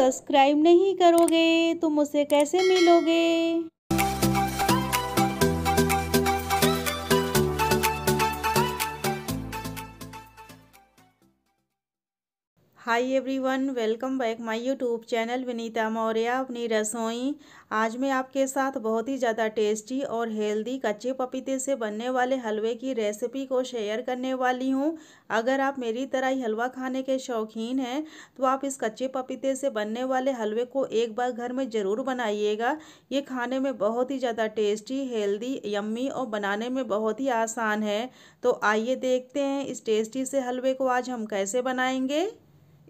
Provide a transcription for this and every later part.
subscribe नहीं करोगे तुम मुझसे कैसे मिलोगे hi everyone welcome back my YouTube channel Vinita Maurya अपनी रसोई आज मैं आपके साथ बहुत ही ज़्यादा टेस्टी और हेल्दी कच्चे पपीते से बनने वाले हलवे की रेसिपी को शेयर करने वाली हूँ अगर आप मेरी तरह ही हलवा खाने के शौकीन हैं तो आप इस कच्चे पपीते से बनने वाले हलवे को एक बार घर में ज़रूर बनाइएगा ये खाने में बहुत ही ज़्यादा टेस्टी हेल्दी यम्मी और बनाने में बहुत ही आसान है तो आइए देखते हैं इस टेस्टी से हलवे को आज हम कैसे बनाएँगे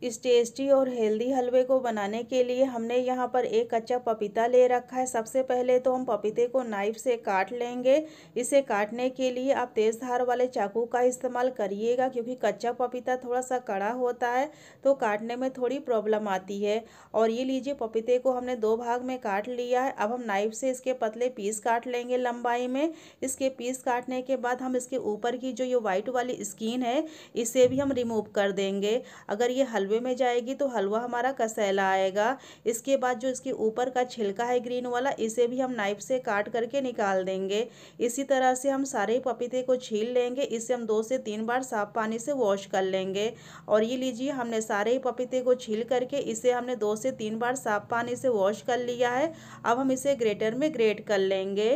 इस टेस्टी और हेल्दी हलवे को बनाने के लिए हमने यहाँ पर एक कच्चा पपीता ले रखा है सबसे पहले तो हम पपीते को नाइफ से काट लेंगे इसे काटने के लिए आप तेज़ धार वाले चाकू का इस्तेमाल करिएगा क्योंकि कच्चा पपीता थोड़ा सा कड़ा होता है तो काटने में थोड़ी प्रॉब्लम आती है और ये लीजिए पपीते को हमने दो भाग में काट लिया है अब हम नाइफ से इसके पतले पीस काट लेंगे लंबाई में इसके पीस काटने के बाद हम इसके ऊपर की जो ये वाइट वाली स्किन है इसे भी हम रिमूव कर देंगे अगर ये हल हलवे में जाएगी तो हलवा हमारा कसैला आएगा इसके बाद जो इसके ऊपर का छिलका है ग्रीन वाला इसे भी हम नाइफ से काट करके निकाल देंगे इसी तरह से हम सारे पपीते को छील लेंगे इसे हम दो से तीन बार साफ पानी से वॉश कर लेंगे और ये लीजिए हमने सारे पपीते को छील करके इसे हमने दो से तीन बार साफ पानी से वॉश कर लिया है अब हम इसे ग्रेटर में ग्रेट कर लेंगे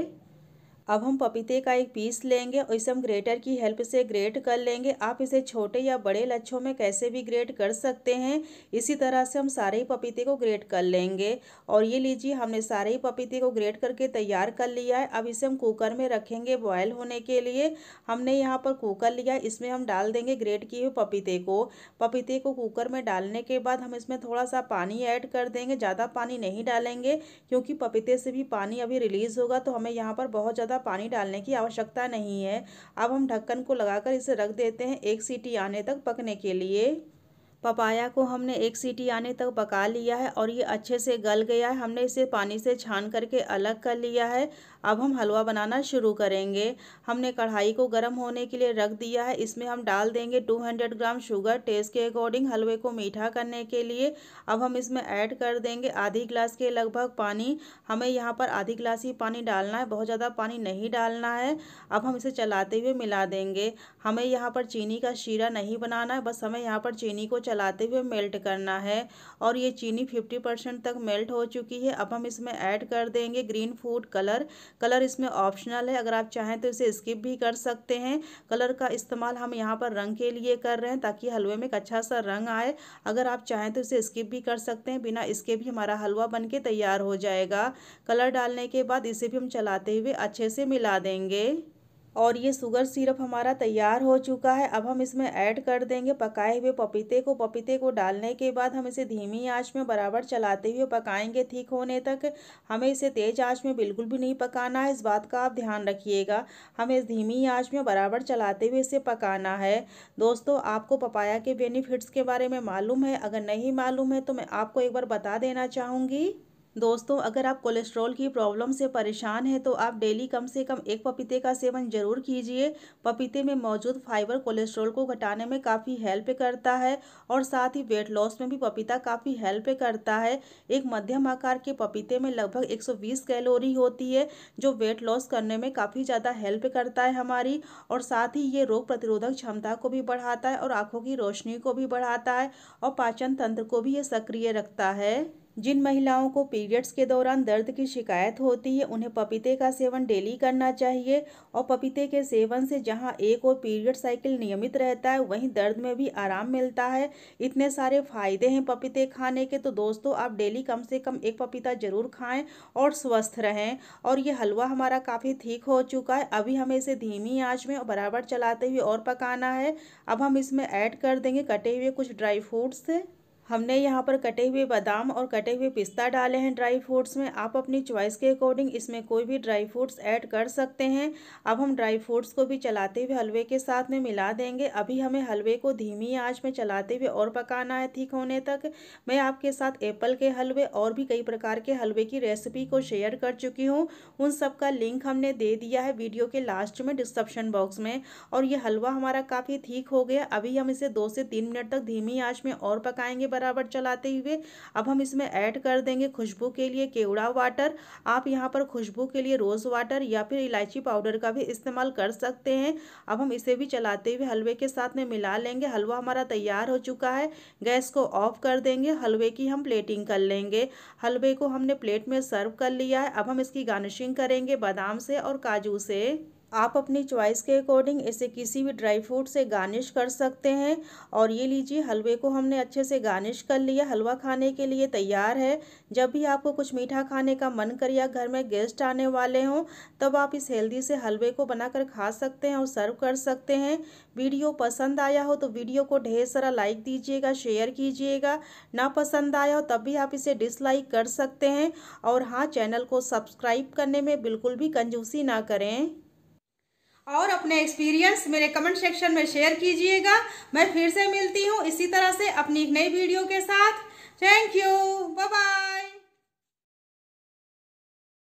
अब हम पपीते का एक पीस लेंगे और इसे हम ग्रेटर की हेल्प से ग्रेट कर लेंगे आप इसे छोटे या बड़े लच्छों में कैसे भी ग्रेट कर सकते हैं इसी तरह से हम सारे ही पपीते को ग्रेट कर लेंगे और ये लीजिए हमने सारे ही पपीते को ग्रेट करके तैयार कर लिया है अब इसे हम कुकर में रखेंगे बॉयल होने के लिए हमने यहाँ पर कुकर लिया इसमें हम डाल देंगे ग्रेट किए हुए पपीते को पपीते को कुकर में डालने के बाद हम इसमें थोड़ा सा पानी ऐड कर देंगे ज़्यादा पानी नहीं डालेंगे क्योंकि पपीते से भी पानी अभी रिलीज़ होगा तो हमें यहाँ पर बहुत ज़्यादा ज़्यादा पानी डालने की आवश्यकता नहीं है अब हम ढक्कन को लगाकर इसे रख देते हैं एक सीटी आने तक पकने के लिए पपाया को हमने एक सीटी आने तक पका लिया है और ये अच्छे से गल गया है हमने इसे पानी से छान करके अलग कर लिया है अब हम हलवा बनाना शुरू करेंगे हमने कढ़ाई को गर्म होने के लिए रख दिया है इसमें हम डाल देंगे 200 ग्राम शुगर टेस्ट के अकॉर्डिंग हलवे को मीठा करने के लिए अब हम इसमें ऐड कर देंगे आधी गिलास के लगभग पानी हमें यहाँ पर आधी गिलास ही पानी डालना है बहुत ज़्यादा पानी नहीं डालना है अब हम इसे चलाते हुए मिला देंगे हमें यहाँ पर चीनी का शीरा नहीं बनाना है बस हमें यहाँ पर चीनी को चलाते हुए मेल्ट करना है और ये चीनी फिफ्टी परसेंट तक मेल्ट हो चुकी है अब हम इसमें ऐड कर देंगे ग्रीन फूड कलर कलर इसमें ऑप्शनल है अगर आप चाहें तो इसे स्किप भी कर सकते हैं कलर का इस्तेमाल हम यहाँ पर रंग के लिए कर रहे हैं ताकि हलवे में एक अच्छा सा रंग आए अगर आप चाहें तो इसे स्किप भी कर सकते हैं बिना इसके भी हमारा हलवा बन के तैयार हो जाएगा कलर डालने के बाद इसे भी हम चलाते हुए अच्छे से मिला देंगे और ये शुगर सिरप हमारा तैयार हो चुका है अब हम इसमें ऐड कर देंगे पकाए हुए पपीते को पपीते को डालने के बाद हम इसे धीमी आंच में बराबर चलाते हुए पकाएंगे ठीक होने तक हमें इसे तेज़ आंच में बिल्कुल भी नहीं पकाना है इस बात का आप ध्यान रखिएगा हमें इस धीमी आंच में बराबर चलाते हुए इसे पकाना है दोस्तों आपको पपाया के बेनिफिट्स के बारे में मालूम है अगर नहीं मालूम है तो मैं आपको एक बार बता देना चाहूँगी दोस्तों अगर आप कोलेस्ट्रॉल की प्रॉब्लम से परेशान हैं तो आप डेली कम से कम एक पपीते का सेवन ज़रूर कीजिए पपीते में मौजूद फाइबर कोलेस्ट्रॉल को घटाने में काफ़ी हेल्प करता है और साथ ही वेट लॉस में भी पपीता काफ़ी हेल्प करता है एक मध्यम आकार के पपीते में लगभग 120 कैलोरी होती है जो वेट लॉस करने में काफ़ी ज़्यादा हेल्प करता है हमारी और साथ ही ये रोग प्रतिरोधक क्षमता को भी बढ़ाता है और आँखों की रोशनी को भी बढ़ाता है और पाचन तंत्र को भी ये सक्रिय रखता है जिन महिलाओं को पीरियड्स के दौरान दर्द की शिकायत होती है उन्हें पपीते का सेवन डेली करना चाहिए और पपीते के सेवन से जहां एक और पीरियड साइकिल नियमित रहता है वहीं दर्द में भी आराम मिलता है इतने सारे फ़ायदे हैं पपीते खाने के तो दोस्तों आप डेली कम से कम एक पपीता ज़रूर खाएँ और स्वस्थ रहें और ये हलवा हमारा काफ़ी ठीक हो चुका है अभी हमें इसे धीमी आँच में और बराबर चलाते हुए और पकाना है अब हम इसमें ऐड कर देंगे कटे हुए कुछ ड्राई फ्रूट्स हमने यहाँ पर कटे हुए बादाम और कटे हुए पिस्ता डाले हैं ड्राई फ्रूट्स में आप अपनी चॉइस के अकॉर्डिंग इसमें कोई भी ड्राई फ्रूट्स ऐड कर सकते हैं अब हम ड्राई फ्रूट्स को भी चलाते हुए हलवे के साथ में मिला देंगे अभी हमें हलवे को धीमी आंच में चलाते हुए और पकाना है ठीक होने तक मैं आपके साथ एप्पल के हलवे और भी कई प्रकार के हलवे की रेसिपी को शेयर कर चुकी हूँ उन सब का लिंक हमने दे दिया है वीडियो के लास्ट में डिस्क्रिप्शन बॉक्स में और ये हलवा हमारा काफ़ी ठीक हो गया अभी हम इसे दो से तीन मिनट तक धीमी आँच में और पकाएँगे बराबर चलाते हुए अब हम इसमें ऐड कर देंगे खुशबू के लिए केवड़ा वाटर आप यहाँ पर खुशबू के लिए रोज़ वाटर या फिर इलायची पाउडर का भी इस्तेमाल कर सकते हैं अब हम इसे भी चलाते हुए हलवे के साथ में मिला लेंगे हलवा हमारा तैयार हो चुका है गैस को ऑफ कर देंगे हलवे की हम प्लेटिंग कर लेंगे हलवे को हमने प्लेट में सर्व कर लिया है अब हम इसकी गार्निशिंग करेंगे बादाम से और काजू से आप अपनी चॉइस के अकॉर्डिंग इसे किसी भी ड्राई फ्रूट से गार्निश कर सकते हैं और ये लीजिए हलवे को हमने अच्छे से गार्निश कर लिया हलवा खाने के लिए तैयार है जब भी आपको कुछ मीठा खाने का मन कर या घर में गेस्ट आने वाले हों तब आप इस हेल्दी से हलवे को बनाकर खा सकते हैं और सर्व कर सकते हैं वीडियो पसंद आया हो तो वीडियो को ढेर सारा लाइक दीजिएगा शेयर कीजिएगा ना पसंद आया हो तब भी आप इसे डिसलाइक कर सकते हैं और हाँ चैनल को सब्सक्राइब करने में बिल्कुल भी कंजूसी ना करें और अपने एक्सपीरियंस मेरे कमेंट सेक्शन में शेयर कीजिएगा मैं फिर से मिलती हूँ इसी तरह से अपनी एक नई वीडियो के साथ थैंक यू बाय